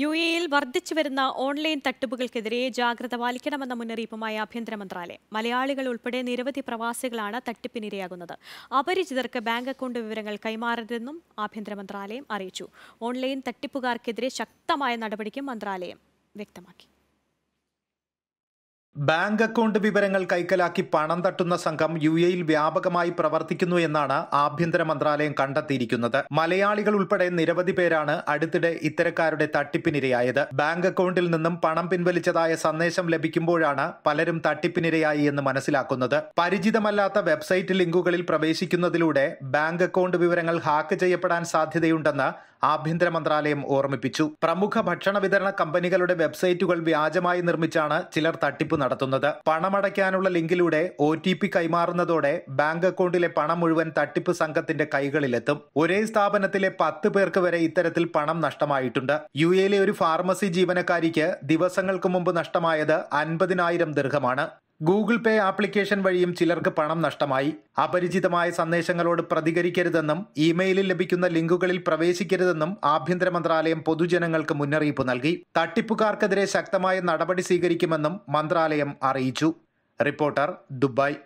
U എയിൽ വർദ്ധിച്ചു വരുന്ന ഓൺലൈൻ തട്ടിപ്പുകൾക്കെതിരെ ജാഗ്രത പാലിക്കണമെന്ന മുന്നറിയിപ്പുമായി ആഭ്യന്തര മന്ത്രാലയം മലയാളികൾ ഉൾപ്പെടെ നിരവധി പ്രവാസികളാണ് തട്ടിപ്പിനിരയാകുന്നത് അപരിചിതർക്ക് ബാങ്ക് അക്കൗണ്ട് വിവരങ്ങൾ കൈമാറരുതെന്നും ആഭ്യന്തര മന്ത്രാലയം അറിയിച്ചു ഓൺലൈൻ തട്ടിപ്പുകാർക്കെതിരെ ശക്തമായ നടപടിക്കും മന്ത്രാലയം വ്യക്തമാക്കി ബാങ്ക് അക്കൗണ്ട് വിവരങ്ങൾ കൈക്കലാക്കി പണം തട്ടുന്ന സംഘം യു എയിൽ വ്യാപകമായി പ്രവർത്തിക്കുന്നു എന്നാണ് ആഭ്യന്തര മന്ത്രാലയം കണ്ടെത്തിയിരിക്കുന്നത് മലയാളികൾ ഉൾപ്പെടെ നിരവധി പേരാണ് അടുത്തിടെ ഇത്തരക്കാരുടെ തട്ടിപ്പിനിരയായത് ബാങ്ക് അക്കൗണ്ടിൽ നിന്നും പണം പിൻവലിച്ചതായ സന്ദേശം ലഭിക്കുമ്പോഴാണ് പലരും തട്ടിപ്പിനിരയായി എന്ന് മനസ്സിലാക്കുന്നത് പരിചിതമല്ലാത്ത വെബ്സൈറ്റ് ലിങ്കുകളിൽ പ്രവേശിക്കുന്നതിലൂടെ ബാങ്ക് അക്കൗണ്ട് വിവരങ്ങൾ ഹാക്ക് ചെയ്യപ്പെടാൻ സാധ്യതയുണ്ടെന്ന് ആഭ്യന്തര മന്ത്രാലയം ഓർമ്മിപ്പിച്ചു പ്രമുഖ ഭക്ഷണ വിതരണ കമ്പനികളുടെ വെബ്സൈറ്റുകൾ വ്യാജമായി നിർമ്മിച്ചാണ് ചിലർ തട്ടിപ്പ് നടത്തുന്നത് പണമടയ്ക്കാനുള്ള ലിങ്കിലൂടെ ഒ ടി പി കൈമാറുന്നതോടെ ബാങ്ക് അക്കൗണ്ടിലെ പണം മുഴുവൻ തട്ടിപ്പ് സംഘത്തിന്റെ കൈകളിലെത്തും ഒരേ സ്ഥാപനത്തിലെ പത്ത് പേർക്ക് വരെ ഇത്തരത്തിൽ പണം നഷ്ടമായിട്ടുണ്ട് യു എയിലെ ഒരു ഫാർമസി ജീവനക്കാരിക്ക് ദിവസങ്ങൾക്ക് മുമ്പ് നഷ്ടമായത് അൻപതിനായിരം ദീർഘമാണ് ഗൂഗിൾ പേ ആപ്ലിക്കേഷൻ വഴിയും ചിലർക്ക് പണം നഷ്ടമായി അപരിചിതമായ സന്ദേശങ്ങളോട് പ്രതികരിക്കരുതെന്നും ഇമെയിലിൽ ലഭിക്കുന്ന ലിങ്കുകളിൽ പ്രവേശിക്കരുതെന്നും ആഭ്യന്തര മന്ത്രാലയം പൊതുജനങ്ങൾക്ക് മുന്നറിയിപ്പ് നൽകി തട്ടിപ്പുകാർക്കെതിരെ ശക്തമായ നടപടി സ്വീകരിക്കുമെന്നും മന്ത്രാലയം അറിയിച്ചു റിപ്പോർട്ടർ ദുബായ്